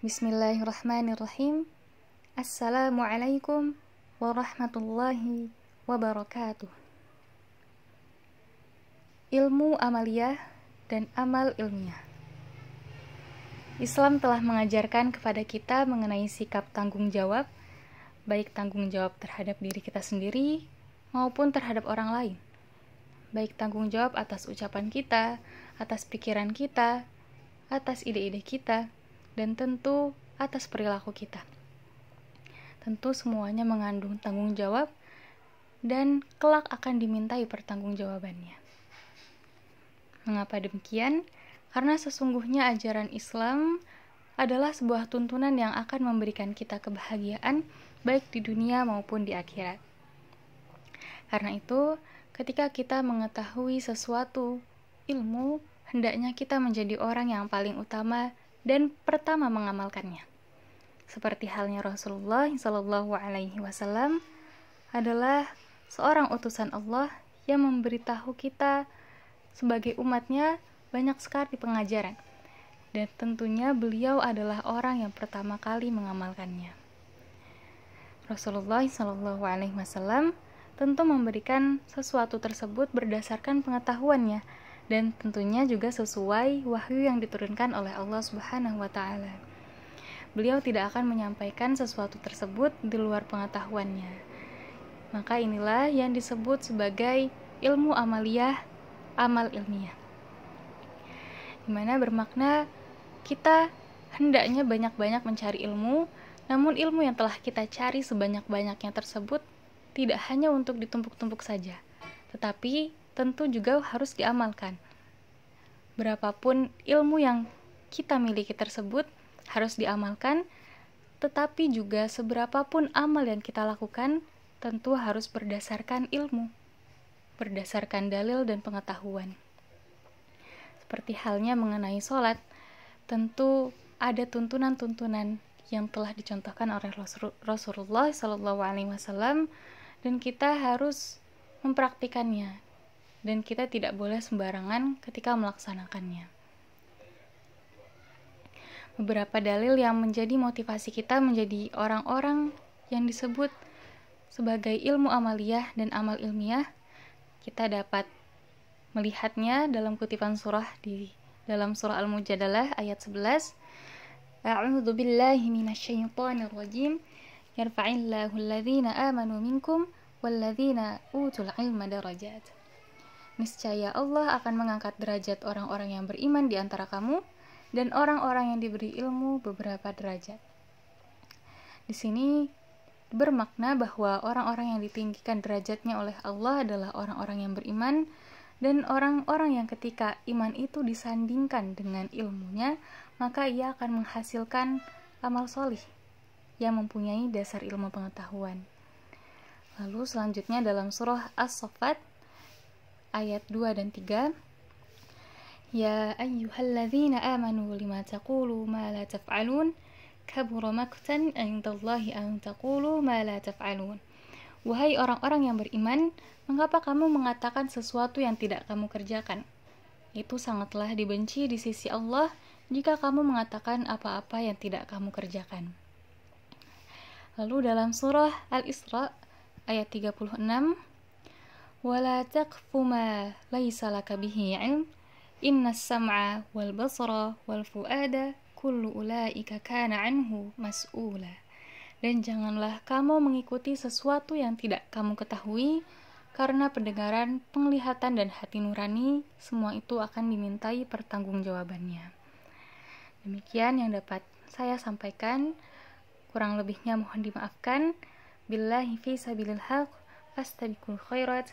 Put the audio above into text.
Bismillahirrahmanirrahim. Assalamualaikum warahmatullahi wabarakatuh. Ilmu amaliyah dan amal ilmiah. Islam telah mengajarkan kepada kita mengenai sikap tanggung jawab, baik tanggung jawab terhadap diri kita sendiri maupun terhadap orang lain. Baik tanggung jawab atas ucapan kita, atas pikiran kita, atas ide-ide kita, dan tentu atas perilaku kita. Tentu semuanya mengandung tanggung jawab dan kelak akan dimintai pertanggungjawabannya. Mengapa demikian? Karena sesungguhnya ajaran Islam adalah sebuah tuntunan yang akan memberikan kita kebahagiaan baik di dunia maupun di akhirat. Karena itu, ketika kita mengetahui sesuatu ilmu, hendaknya kita menjadi orang yang paling utama dan pertama mengamalkannya. Seperti halnya Rasulullah Shallallahu Alaihi Wasallam adalah seorang utusan Allah yang memberitahu kita sebagai umatnya banyak sekali pengajaran. Dan tentunya beliau adalah orang yang pertama kali mengamalkannya. Rasulullah Shallallahu Alaihi Wasallam tentu memberikan sesuatu tersebut berdasarkan pengetahuannya dan tentunya juga sesuai wahyu yang diturunkan oleh Allah Subhanahu wa taala. Beliau tidak akan menyampaikan sesuatu tersebut di luar pengetahuannya. Maka inilah yang disebut sebagai ilmu amaliyah, amal ilmiah. Dimana bermakna kita hendaknya banyak-banyak mencari ilmu, namun ilmu yang telah kita cari sebanyak-banyaknya tersebut tidak hanya untuk ditumpuk-tumpuk saja, tetapi tentu juga harus diamalkan. Berapapun ilmu yang kita miliki tersebut harus diamalkan, tetapi juga seberapapun amal yang kita lakukan tentu harus berdasarkan ilmu, berdasarkan dalil dan pengetahuan. Seperti halnya mengenai sholat, tentu ada tuntunan-tuntunan yang telah dicontohkan oleh Rasulullah SAW dan kita harus mempraktikannya dan kita tidak boleh sembarangan ketika melaksanakannya. Beberapa dalil yang menjadi motivasi kita menjadi orang-orang yang disebut sebagai ilmu amaliyah dan amal ilmiah, kita dapat melihatnya dalam kutipan surah di dalam surah Al-Mujadalah ayat 11. A'udzu billahi minasyaitonir rajim. Yarfa'illahu alladhina amanu minkum walladhina utul ilma darajat. Niscaya Allah akan mengangkat derajat orang-orang yang beriman di antara kamu dan orang-orang yang diberi ilmu beberapa derajat. Di sini bermakna bahwa orang-orang yang ditinggikan derajatnya oleh Allah adalah orang-orang yang beriman dan orang-orang yang ketika iman itu disandingkan dengan ilmunya, maka ia akan menghasilkan amal solih yang mempunyai dasar ilmu pengetahuan. Lalu selanjutnya dalam surah As-Saffat ayat 2 dan 3 Ya ayyuhalladzina amanu lima taqulu ma la taf'alun kabura maktan indallahi an taqulu ma la taf'alun Wahai orang-orang yang beriman, mengapa kamu mengatakan sesuatu yang tidak kamu kerjakan? Itu sangatlah dibenci di sisi Allah jika kamu mengatakan apa-apa yang tidak kamu kerjakan. Lalu dalam surah Al-Isra ayat 36 ولا تقف ما ليس لك به علم إن السمع والبصر والفؤاد كل أولئك كان عنه مسؤولا dan janganlah kamu mengikuti sesuatu yang tidak kamu ketahui karena pendengaran, penglihatan, dan hati nurani semua itu akan dimintai pertanggungjawabannya. Demikian yang dapat saya sampaikan. Kurang lebihnya mohon dimaafkan. Billahi fi sabilil haq fastabiqul khairat